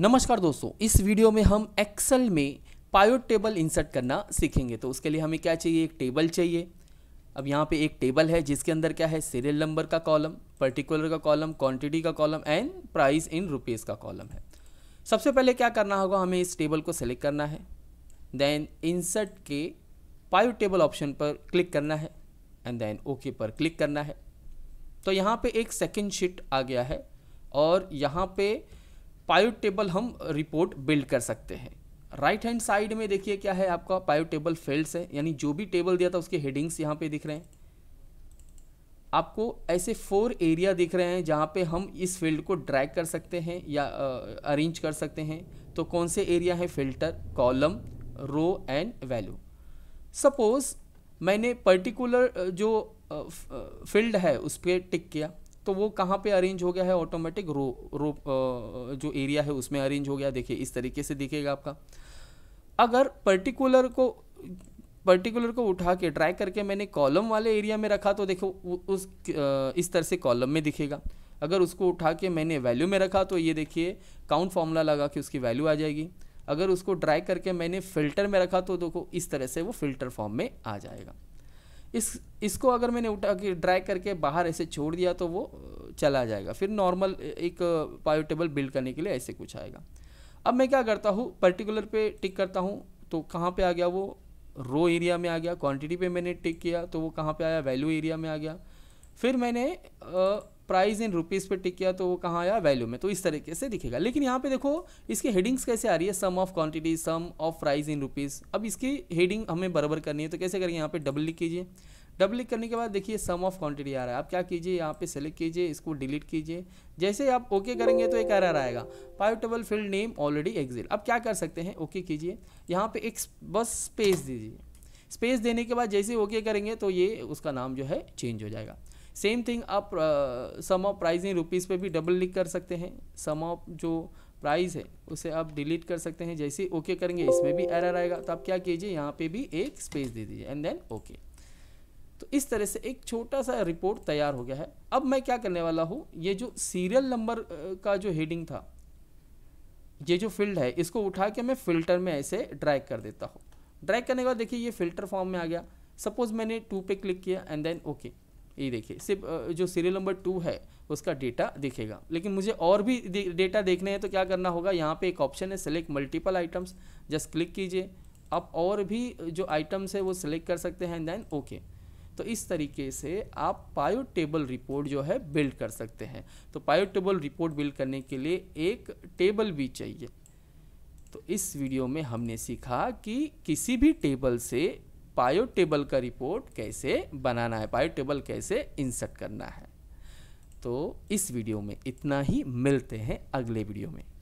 नमस्कार दोस्तों इस वीडियो में हम एक्सेल में पायोट टेबल इंसर्ट करना सीखेंगे तो उसके लिए हमें क्या चाहिए एक टेबल चाहिए अब यहाँ पे एक टेबल है जिसके अंदर क्या है सीरियल नंबर का कॉलम पर्टिकुलर का कॉलम क्वांटिटी का column and price in rupees का कॉलम है सबसे पहले क्या करना होगा हमें इस टेबल को सेलेक्ट करना है देन इंसर्ट के पायोट टेबल ऑप्शन पर क्लिक करना है एंड देन ओके पर क्लिक करना है तो यहाँ पर एक सेकेंड शीट आ गया है और यहाँ पर पायोट टेबल हम रिपोर्ट बिल्ड कर सकते हैं राइट हैंड साइड में देखिए क्या है आपका पायोट टेबल फील्ड्स है यानी जो भी टेबल दिया था उसके हेडिंग्स यहाँ पे दिख रहे हैं आपको ऐसे फोर एरिया दिख रहे हैं जहाँ पे हम इस फील्ड को ड्रैग कर सकते हैं या अरेंज कर सकते हैं तो कौन से एरिया है filter column row and value suppose मैंने पर्टिकुलर जो फील्ड है उस पर टिक किया तो वो कहाँ पे अरेंज हो गया है ऑटोमेटिक रो रो जो एरिया है उसमें अरेंज हो गया देखिए इस तरीके से दिखेगा आपका अगर पर्टिकुलर को पर्टिकुलर को उठा के ट्राई करके मैंने कॉलम वाले एरिया में रखा तो देखो उस इस तरह से कॉलम में दिखेगा अगर उसको उठा के मैंने वैल्यू में रखा तो ये देखिए काउंट फॉर्मूला लगा के उसकी वैल्यू आ जाएगी अगर उसको ड्राई करके मैंने फिल्टर में रखा तो देखो इस तरह से वो फिल्टर फॉर्म में आ जाएगा इस इसको अगर मैंने उठा के ड्राई करके बाहर ऐसे छोड़ दिया तो वो चला जाएगा फिर नॉर्मल एक पायोटेबल बिल्ड करने के लिए ऐसे कुछ आएगा अब मैं क्या करता हूँ पर्टिकुलर पे टिक करता हूँ तो कहाँ पे आ गया वो रो एरिया में आ गया क्वांटिटी पे मैंने टिक किया तो वो कहाँ पे आया वैल्यू एरिया में आ गया फिर मैंने आ, प्राइस इन रुपीज़ पे टिक किया तो वो कहाँ आया वैल्यू में तो इस तरीके से दिखेगा लेकिन यहाँ पे देखो इसकी हेडिंग्स कैसे आ रही है sum of quantity sum of price in rupees अब इसकी हेडिंग हमें बराबर करनी है तो कैसे करेंगे यहाँ पे डबल लिख कीजिए डबल लिख करने के बाद देखिए सम ऑफ क्वांटिटी आ रहा है आप क्या कीजिए यहाँ पे सेलेक्ट कीजिए इसको डिलीट कीजिए जैसे आप ओके okay करेंगे तो एक एरर आएगा pivot table field name already exist अब क्या कर सकते हैं ओके okay कीजिए यहाँ पे एक बस स्पेस दीजिए स्पेस देने के बाद जैसे ओके करेंगे तो ये उसका नाम जो है चेंज हो जाएगा सेम थिंग आप sum of price in rupees पे भी डबल लिख कर सकते हैं सम ऑफ जो प्राइस है उसे आप डिलीट कर सकते हैं जैसे ओके okay करेंगे इसमें भी एरर आएगा तो आप क्या कीजिए यहाँ पे भी एक स्पेस दे दीजिए एंड देन ओके तो इस तरह से एक छोटा सा रिपोर्ट तैयार हो गया है अब मैं क्या करने वाला हूँ ये जो सीरियल नंबर का जो हेडिंग था ये जो फील्ड है इसको उठा के मैं फिल्टर में ऐसे ड्रैग कर देता हूँ ड्रैग करने के बाद देखिए ये फिल्टर फॉर्म में आ गया सपोज मैंने टू पे क्लिक किया एंड देन ओके ये देखिए सिर्फ जो सीरियल नंबर टू है उसका डेटा दिखेगा लेकिन मुझे और भी डेटा देखने हैं तो क्या करना होगा यहाँ पे एक ऑप्शन है select multiple items just click कीजिए आप और भी जो आइटम्स है वो सिलेक्ट कर सकते हैं देन ओके तो इस तरीके से आप पायो टेबल रिपोर्ट जो है बिल्ड कर सकते हैं तो पायो टेबल रिपोर्ट बिल्ड करने के लिए एक टेबल भी चाहिए तो इस वीडियो में हमने सीखा कि किसी भी टेबल से पायो टेबल का रिपोर्ट कैसे बनाना है पायो टेबल कैसे इंसर्ट करना है तो इस वीडियो में इतना ही मिलते हैं अगले वीडियो में